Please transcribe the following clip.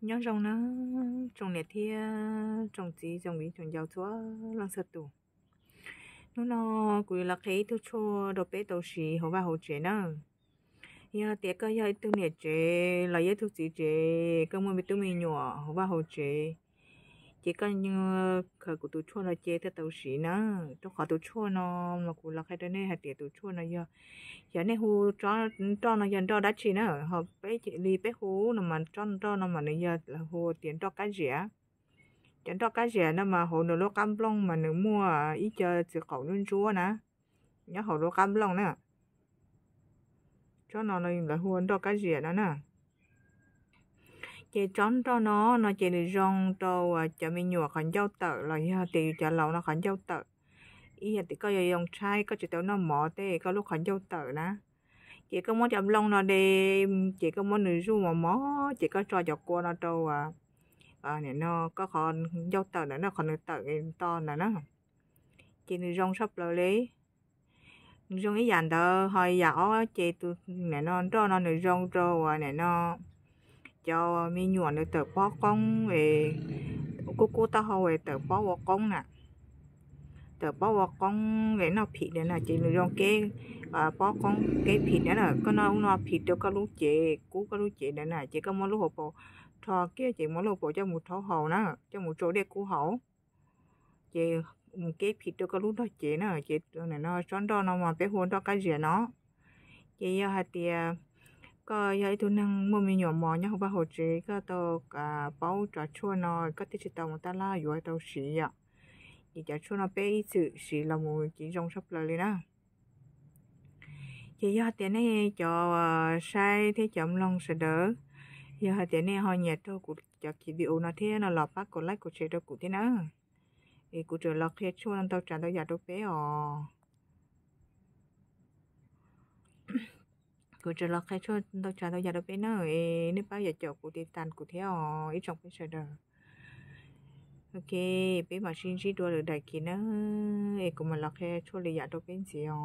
nhớ rồng nó trồng nè thì trồng gì trồng gì trồng giàu chúa lăng sơ tù nó nó quỳ là cái tôi cho đồ bé đầu xì hồ ba hồ chế nó giờ tiệc cái giờ tôi nè chế là giờ tôi chỉ chế cơ mà bị tôi mình nhỏ hồ ba hồ chế chỉ có như khởi ờ, của tụi chua nó chế theo tàu sĩ nó trong khỏi tụi chua nó mà cũng là cái này hạt tiền tụi chua nó giờ giờ này hú cho cho nó giờ cho đã chỉ nó họ bé chị đi bé hú nó mà cho cho nó mà nó giờ là hú tiền cho cái rẻ, á tiền cho cái gì nó mà hồ nó lô cam long mà nó mua ít chờ sự khẩu luôn chúa nè nhớ hồ lô cam long nè cho nó là hú cho cái rẻ đó nè chị chọn cho nó nó chị để rong cho cho mình nhựa khẩn dâu tợ là như thì cho lâu nó khẩn dâu tợ ý là thì có giờ dòng trai có chị tao nó mỏ thế có lúc khẩn dâu tợ đó chị có muốn chậm lông nó đêm chị có muốn nữ du mà mỏ chị có cho dọc qua nó trâu à à này nó có còn dâu tợ nữa nó còn nữ tợ to nữa nó chị nữ rong sắp lời lấy rong ấy dàn đó hơi dạo chị tụi mẹ nó cho nó nữ rong trâu à này nó cho mi nhuận để tờ bó con về cô cô ta hầu về tờ bó bó con nè tờ bó bó con về nó phì đấy là chị lười con kê à bó con cái phì đấy là có nó nó phì đâu con lúc chị cú con lúc chị đấy là chị có muốn lúc hộp bộ thò kia chị muốn lúc bộ cho một thấu hầu nè, cho một chỗ để cú hầu, chị một cái phì đâu con lúc đó chị nè, chị này nó tròn đó nó mà cái hôn đó cái gì nó chị giờ hạt tiền ก็ยายตัวนั่งมันมีหยอมมอเนี่ยเขาว่าหัวใจก็ตัวอ่าเป้าจะชวนน้อยก็ที่จะตัวมันตาล่าอยู่ไอ้ตัวสีอ่ะอีกจะชวนเอาไปสื่อสีเรามูจีจงชอบเลยนะ chị do tiền này cho sai thế chậm lòng sẽ đỡ giờ họ tiền này họ nhặt thôi cụ cho chị bị ôn thế là lọt bắt cụ lách của chế đâu cụ thế nữa thì cụ trở lọt hết chua tao trả tao giả đâu bé ồ คือจะเราแค่ช่วยเราจะเราอยากเราไปเนอะเอ้นี่ป้าอยากจบกูตีตันกูเที่ยวอีจงไปเสดโอเคไปมาชินชิตัวหรือได้กินเนอะเอ้กูมาเราแค่ช่วยเลยอยากเราเป็นเสียง